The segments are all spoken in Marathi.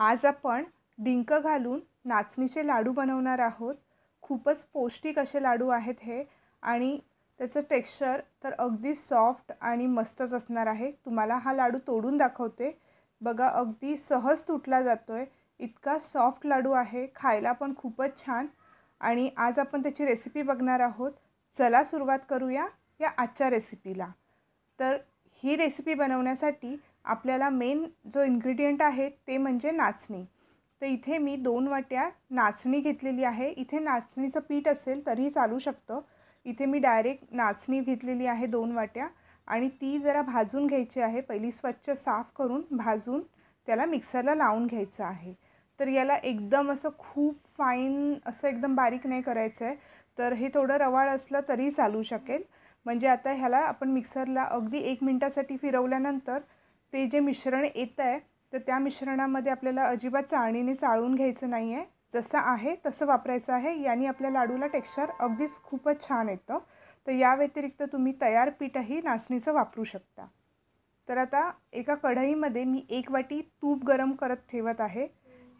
आज आपण डिंक घालून नाचणीचे लाडू बनवणार आहोत खूपच पौष्टिक असे लाडू आहेत हे आणि त्याचं टेक्स्चर तर अगदी सॉफ्ट आणि मस्तच असणार आहे तुम्हाला हा लाडू तोडून दाखवते बघा अगदी सहज तुटला जातो आहे इतका सॉफ्ट लाडू आहे खायला पण खूपच छान आणि आज आपण त्याची रेसिपी बघणार आहोत चला सुरुवात करूया या आजच्या रेसिपीला तर ही रेसिपी बनवण्यासाठी आपल्याला मेन जो इन्ग्रेडियंट आहे ते म्हणजे नाचणी तर इथे मी दोन वाट्या नाचणी घेतलेली आहे इथे नाचणीचं पीठ असेल तरीही चालू शकतं इथे मी डायरेक्ट नाचणी घेतलेली आहे दोन वाट्या आणि ती जरा भाजून घ्यायची आहे पहिली स्वच्छ साफ करून भाजून त्याला मिक्सरला लावून घ्यायचं आहे तर याला एकदम असं खूप फाईन असं एकदम बारीक नाही करायचं आहे तर हे थोडं रवाळ असलं तरी चालू शकेल म्हणजे आता ह्याला आपण मिक्सरला अगदी एक मिनटासाठी फिरवल्यानंतर ते जे मिश्रण येतं आहे तर त्या मिश्रणामध्ये आपल्याला अजिबात चाळणीने चाळून घ्यायचं नाही आहे जसं आहे तसं वापरायचं आहे याने आपल्या लाडूला टेक्स्चर अगदीच खूपच छान येतं तर या व्यतिरिक्त तुम्ही तयार पीठही नाचणीचं वापरू शकता तर आता एका कढईमध्ये मी एक वाटी तूप गरम करत ठेवत आहे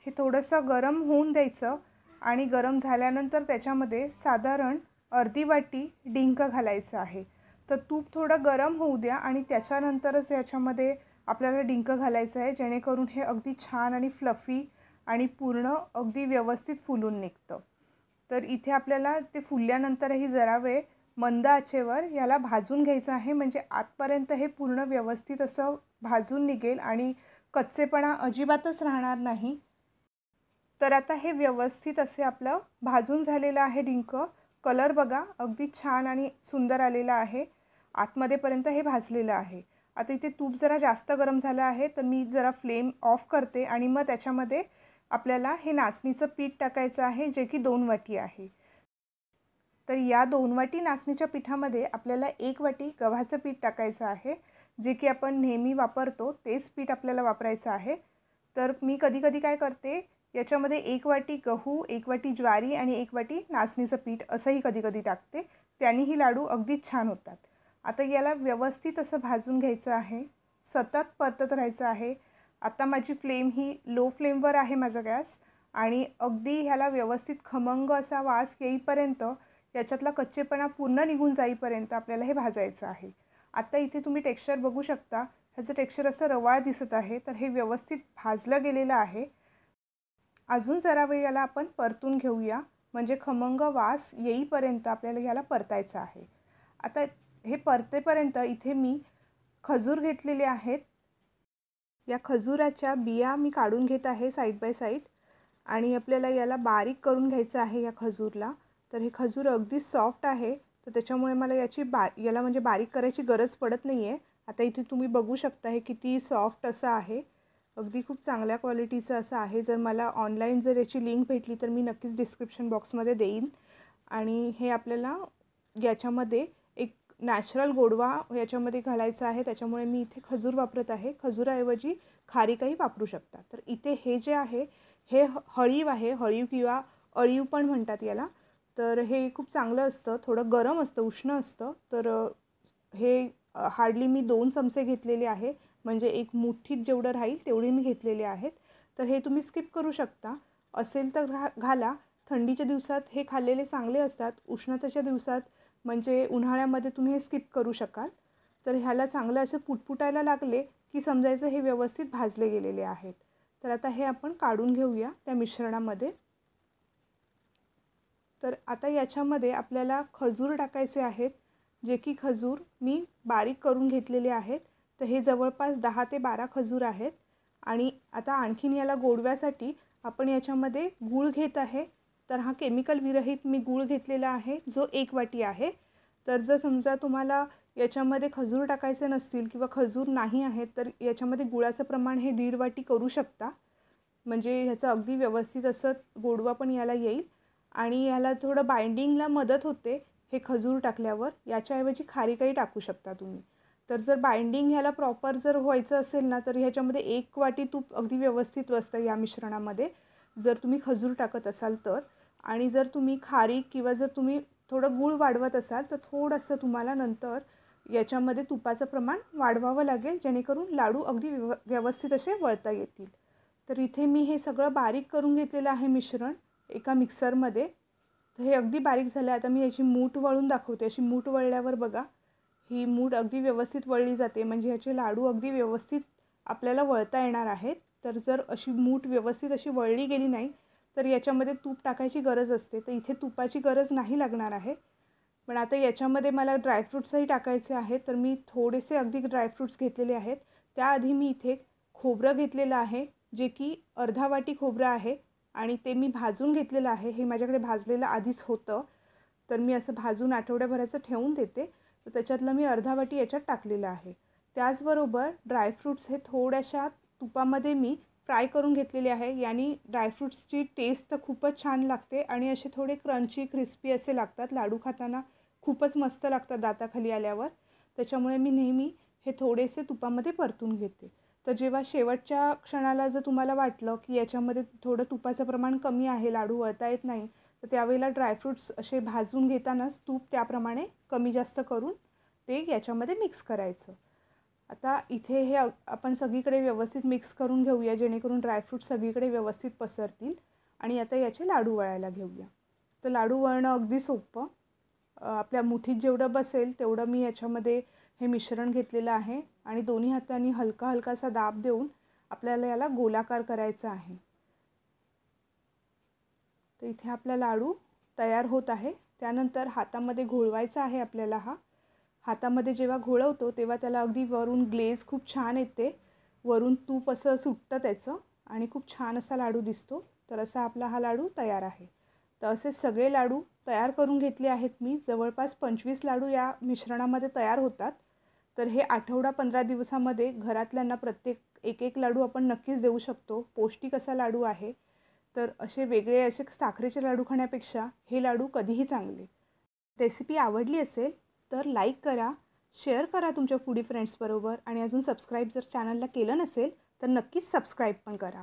हे थोडंसं गरम होऊन द्यायचं आणि गरम झाल्यानंतर त्याच्यामध्ये साधारण अर्धी वाटी डिंक घालायचं आहे तर तूप थोडं गरम होऊ द्या आणि त्याच्यानंतरच याच्यामध्ये आपल्याला डिंक घालायचं आहे जेणेकरून हे अगदी छान आणि फ्लफी आणि पूर्ण अगदी व्यवस्थित फुलून निघतं तर इथे आपल्याला ते फुलल्यानंतरही जरावे मंद आचेवर याला भाजून घ्यायचं आहे म्हणजे आतपर्यंत हे पूर्ण व्यवस्थित असं भाजून निघेल आणि कच्चेपणा अजिबातच राहणार नाही तर आता हे व्यवस्थित असे आपलं भाजून झालेलं आहे डिंक कलर बघा अगदी छान आणि सुंदर आलेला आहे आतमध्येपर्यंत हे भाजलेलं आहे आता इथे तूप जरा जास्त गरम झालं आहे तर मी जरा फ्लेम ऑफ करते आणि मग त्याच्यामध्ये आपल्याला हे नाचणीचं पीठ टाकायचं आहे जे की दोन वाटी आहे तर या दोन वाटी नाचणीच्या पिठामध्ये आपल्याला एक वाटी गव्हाचं पीठ टाकायचं आहे जे की आपण नेहमी वापरतो तेच पीठ आपल्याला वापरायचं आहे तर मी कधी कधी काय करते याच्यामध्ये एक वाटी गहू एक वाटी ज्वारी आणि एक वाटी नाचणीचं पीठ असंही कधी कधी टाकते त्यांनीही लाडू अगदी छान होतात आता याला व्यवस्थित असं भाजून घ्यायचं आहे सतत परतत राहायचं आहे आता माझी फ्लेम ही लो फ्लेमवर आहे माझा गॅस आणि अगदी ह्याला व्यवस्थित खमंग असा वास येईपर्यंत याच्यातला कच्चेपणा पूर्ण निघून जाईपर्यंत आपल्याला हे भाजायचं आहे आता इथे तुम्ही टेक्स्चर बघू शकता ह्याचं टेक्स्चर असं रवाळ दिसत आहे तर हे व्यवस्थित भाजलं गेलेलं आहे अजून जरा वेळ याला आपण परतून घेऊया म्हणजे खमंग वास येईपर्यंत आपल्याला याला परतायचं आहे आता हे परतेपर्यंत इथे मी खजूर घेतलेले आहेत या खजुराच्या बिया मी काढून घेत आहे साईड बाय साईड आणि आपल्याला याला बारीक करून घ्यायचं आहे या खजूरला तर हे खजूर अगदी सॉफ्ट आहे तर त्याच्यामुळे मला याची बा याला म्हणजे बारीक करायची गरज पडत नाही आहे आता इथे तुम्ही बघू शकता हे किती सॉफ्ट असं आहे अगदी खूप चांगल्या क्वालिटीचं असं आहे जर मला ऑनलाईन जर याची लिंक भेटली तर मी नक्कीच डिस्क्रिप्शन बॉक्समध्ये देईन आणि हे आपल्याला याच्यामध्ये एक नॅचरल गोडवा याच्यामध्ये घालायचा आहे त्याच्यामुळे मी इथे खजूर वापरत आहे खजुराऐवजी काही वापरू शकता तर इथे हे जे आहे हे हळीव आहे हळीव किंवा अळीव पण म्हणतात याला तर हे खूप चांगलं असतं थोडं गरम असतं उष्ण असतं तर हे हार्डली मी दोन चमचे घेतलेले आहे म्हणजे एक मुठ्ठीत जेवढं राहील तेवढी मी घेतलेले आहेत तर हे तुम्ही स्किप करू शकता असेल तर घा घाला थंडीच्या दिवसात हे खाल्लेले चांगले असतात उष्णतेच्या दिवसात म्हणजे उन्हाळ्यामध्ये तुम्ही हे स्किप करू शकाल तर ह्याला चांगलं असं पुटपुटायला लागले की समजायचं हे व्यवस्थित भाजले गेलेले आहेत तर आता हे आपण काढून घेऊया त्या मिश्रणामध्ये तर आता याच्यामध्ये आपल्याला खजूर टाकायचे आहेत जे की खजूर मी बारीक करून घेतलेले आहेत तर हे जवळपास दहा ते बारा खजूर आहेत आणि आता आणखीन याला गोडव्यासाठी आपण याच्यामध्ये गूळ घेत आहे तर हा केमिकल विरहित मी गूळ घेतलेला आहे जो एक वाटी आहे तर जर समजा तुम्हाला याच्यामध्ये खजूर टाकायचे नसतील किंवा खजूर नाही आहेत तर याच्यामध्ये गुळाचं प्रमाण हे दीड वाटी करू शकता म्हणजे ह्याचं अगदी व्यवस्थित असं गोडवा पण याला येईल आणि याला थोडं बाइंडिंगला मदत होते हे खजूर टाकल्यावर याच्याऐवजी काही टाकू शकता तुम्ही तर जर बाइंडिंग ह्याला प्रॉपर जर व्हायचं असेल ना तर ह्याच्यामध्ये एक वाटी तूप अगदी व्यवस्थित बसतं या मिश्रणामध्ये जर तुम्ही खजूर टाकत असाल तर आणि जर तुम्ही खारीक किंवा जर तुम्ही थोडं गूळ वाढवत असाल तर थोडंसं तुम्हाला नंतर याच्यामध्ये तुपाचं प्रमाण वाढवावं लागेल जेणेकरून लाडू अगदी व्यव व्यवस्थित असे वळता येतील तर इथे मी हे सगळं बारीक करून घेतलेलं आहे मिश्रण एका मिक्सरमध्ये तर हे अगदी बारीक झालं आहे आता मी याची मूठ वळून दाखवते अशी मूठ वळल्यावर बघा ही मूड अगदी व्यवस्थित वळली जाते म्हणजे ह्याचे लाडू अगदी व्यवस्थित आपल्याला वळता येणार आहेत तर जर अशी मूठ व्यवस्थित अशी वळली गेली नाही तर याच्यामध्ये तूप टाकायची गरज असते तर इथे तुपाची गरज नाही लागणार आहे पण आता याच्यामध्ये मला ड्रायफ्रूट्सही टाकायचे आहेत तर मी थोडेसे अगदी ड्रायफ्रूट्स घेतलेले आहेत त्याआधी मी इथे खोबरं घेतलेलं आहे जे की अर्धा वाटी खोबरं आहे आणि ते मी भाजून घेतलेलं आहे हे माझ्याकडे भाजलेलं आधीच होतं तर मी असं भाजून आठवड्याभराचं ठेवून देते तर त्याच्यातलं मी अर्धा वाटी याच्यात टाकलेलं आहे त्याचबरोबर ड्रायफ्रूट्स हे थोड्याशा तुपामध्ये मी फ्राय करून घेतलेले आहे याने ड्रायफ्रूट्सची टेस्ट तर खूपच छान लागते आणि असे थोडे क्रंची क्रिस्पी असे लागतात लाडू खाताना खूपच मस्त लागतात दाताखाली आल्यावर त्याच्यामुळे मी नेहमी हे थोडेसे तुपामध्ये परतून घेते तर जेव्हा शेवटच्या क्षणाला जर तुम्हाला वाटलं की याच्यामध्ये थोडं तुपाचं प्रमाण कमी आहे लाडू वळता येत नाही तर त्यावेळेला ड्रायफ्रूट्स असे भाजून घेतानाच तूप त्याप्रमाणे कमी जास्त करून ते याच्यामध्ये मिक्स करायचं आता इथे हे आपण सगळीकडे व्यवस्थित मिक्स करून घेऊया जेणेकरून ड्रायफ्रूट्स सगळीकडे व्यवस्थित पसरतील आणि आता याचे लाडू वळायला घेऊया तर लाडू वळणं अगदी सोपं आपल्या मुठीत जेवढं बसेल तेवढं मी याच्यामध्ये हे मिश्रण घेतलेलं आहे आणि दोन्ही हातांनी हलका हलकासा दाब देऊन आपल्याला याला गोलाकार करायचा आहे तर इथे आपला लाडू तयार होत आहे त्यानंतर हातामध्ये घोळवायचा आहे आपल्याला हा हातामध्ये जेव्हा घोळवतो तेव्हा त्याला अगदी वरून ग्लेज खूप छान येते वरून तूप असं सुटतं त्याचं आणि खूप छान असा लाडू दिसतो तर असा आपला हा लाडू तयार आहे तर असे सगळे लाडू तयार करून घेतले आहेत मी जवळपास पंचवीस लाडू या मिश्रणामध्ये तयार होतात तर हे आठवडा पंधरा दिवसामध्ये घरातल्यांना प्रत्येक एक एक लाडू आपण नक्कीच देऊ शकतो पौष्टिक असा लाडू आहे तर असे वेगळे असे साखरेचे लाडू खाण्यापेक्षा हे लाडू कधीही चांगले रेसिपी आवडली असेल तर लाईक करा शेअर करा तुमच्या फूडी फ्रेंड्सबरोबर आणि अजून सबस्क्राईब जर चॅनलला केलं नसेल तर नक्कीच सबस्क्राईब पण करा